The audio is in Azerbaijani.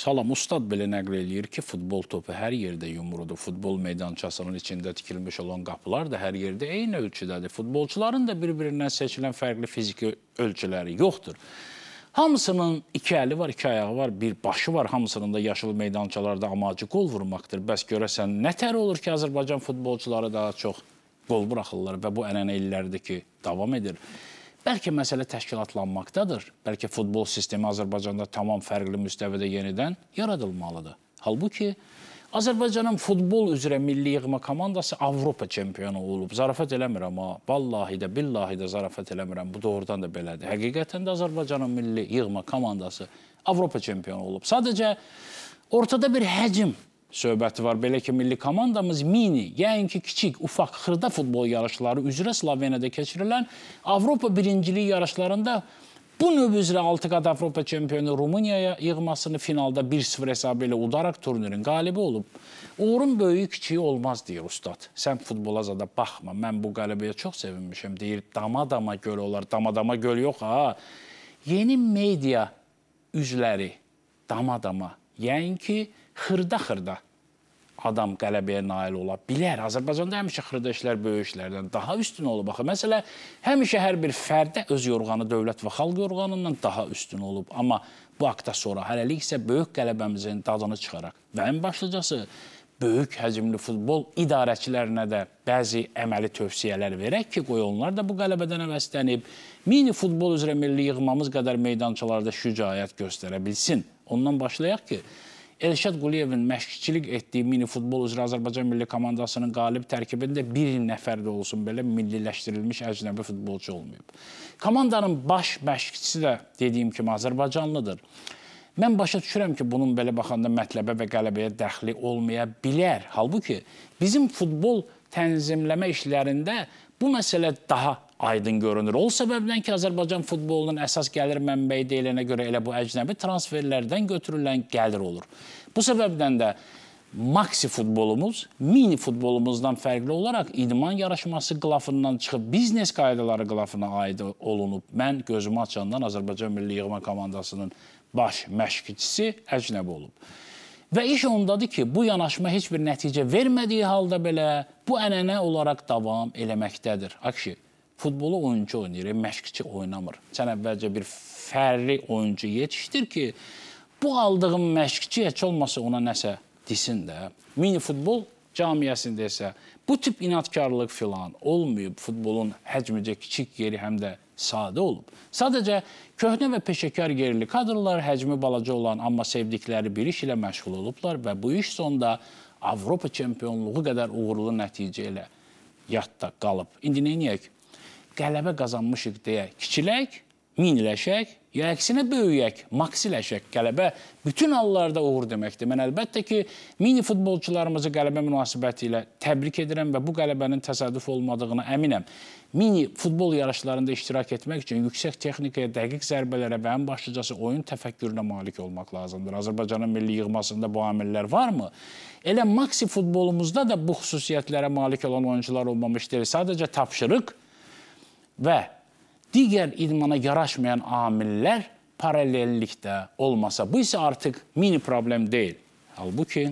Sala Mustad belə nəql eləyir ki, futbol topu hər yerdə yumrudur. Futbol meydançasının içində tikilmiş olan qapılar da hər yerdə eyni ölçüdədir. Futbolçuların da bir-birindən seçilən fərqli fiziki ölçüləri yoxdur. Hamısının iki əli var, iki ayağı var, bir başı var. Hamısının da yaşıl meydançalarda amacı qol vurmaqdır. Bəs görəsən nə tər olur ki, Azərbaycan futbolçuları daha çox qol buraxırlar və bu ənənə illərdir ki, davam edir. Bəlkə məsələ təşkilatlanmaqdadır. Bəlkə futbol sistemi Azərbaycanda tamam fərqli müstəvidə yenidən yaradılmalıdır. Halbuki Azərbaycanın futbol üzrə milli yığma komandası Avropa çempionu olub. Zarafat eləmirəm ha. Vallahi də, billahi də zarafat eləmirəm. Bu doğrudan da belədir. Həqiqətən də Azərbaycanın milli yığma komandası Avropa çempionu olub. Sadəcə ortada bir həcm söhbəti var. Belə ki, milli komandamız mini, yəni ki, kiçik, ufaq, xırda futbol yarışları üzrə Sloveniyada keçirilən Avropa birinciliyi yarışlarında bu növ üzrə 6 qat Avropa çempionu Rumuniyaya yığmasını finalda 1-0 hesabı ilə udaraq turnirin qalibi olub. Uğurun böyüyü kiçiyi olmaz deyir ustad. Sən futbola zada baxma, mən bu qələbəyə çox sevinmişəm deyir. Dama-dama göl olar, dama-dama göl yox ha. Yeni media üzləri dama-dama Yəqin ki, xırda-xırda adam qələbəyə nail ola bilər. Azərbaycanda həmişə xırda işlər böyük işlərdən daha üstün olub. Axı məsələ həmişə hər bir fərdə öz yorğanı dövlət və xalq yorğanından daha üstün olub. Amma bu aktda sonra hələlik isə böyük qələbəmizin dadını çıxaraq və ən başlıcası böyük həcmli futbol idarəçilərinə də bəzi əməli tövsiyələr verək ki, qoy onlar da bu qələbədən əvəzlənib mini futbol üzrə milli yığmamız qədər meydançalarda şücaət göstərə bilsin. Ondan başlayaq ki, Elşad Quliyevin məşqçilik etdiyi mini futbol üzrə Azərbaycan milli komandasının qalib tərkibində bir nəfər də olsun belə milliləşdirilmiş əcnəbi futbolçu olmayıb. Komandanın baş məşqçisi də dediyim kimi Azərbaycanlıdır. Mən başa düşürəm ki, bunun belə baxanda mətləbə və qələbəyə dəxli olmaya bilər. Halbuki bizim futbol tənzimləmə işlərində bu məsələ daha aydın görünür. O səbəbdən ki, Azərbaycan futbolunun əsas gəlir mənbəyi deyilənə görə elə bu əcnəbi transferlərdən götürülən gəlir olur. Bu səbəbdən də maksi futbolumuz mini futbolumuzdan fərqli olaraq idman yarışması qılafından çıxıb biznes qaydaları qılafına aid olunub. Mən gözümü açandan Azərbaycan Milli Yığma komandasının baş məşqçisi əcnəbi olub. Və iş ondadır ki, bu yanaşma heç bir nəticə vermədiyi halda belə bu ənənə olaraq davam eləməkdədir. Akşi futbolu oyuncu oynayır, e, məşqçi oynamır. Sən əvvəlcə bir fərli oyuncu yetişdir ki, bu aldığın məşqçi heç olmasa ona nəsə desin də. Mini futbol cəmiyyəsində isə bu tip inadkarlıq filan olmayıb, futbolun həcmicə kiçik yeri həm də sadə olub. Sadəcə köhnə və peşəkar yerli kadrlar həcmi balaca olan, amma sevdikləri bir iş ilə məşğul olublar və bu iş sonda Avropa çempionluğu qədər uğurlu nəticə ilə yadda qalıb. İndi nə edək? qələbə qazanmışıq deyə kiçilək, minləşək, ya əksinə böyüyək, maksiləşək. Qələbə bütün hallarda uğur deməkdir. Mən əlbəttə ki, mini futbolçularımızı qələbə münasibəti ilə təbrik edirəm və bu qələbənin təsadüf olmadığına əminəm. Mini futbol yarışlarında iştirak etmək üçün yüksək texnikaya, dəqiq zərbələrə və ən başlıcası oyun təfəkkürünə malik olmaq lazımdır. Azərbaycanın milli yığmasında bu amillər varmı? Elə maksi futbolumuzda da bu xüsusiyyətlərə malik olan oyuncular olmamış deyil. Sadəcə tapşırıq və digər idmana yaraşmayan amillər paralellikdə olmasa, bu isə artıq mini problem deyil. Halbuki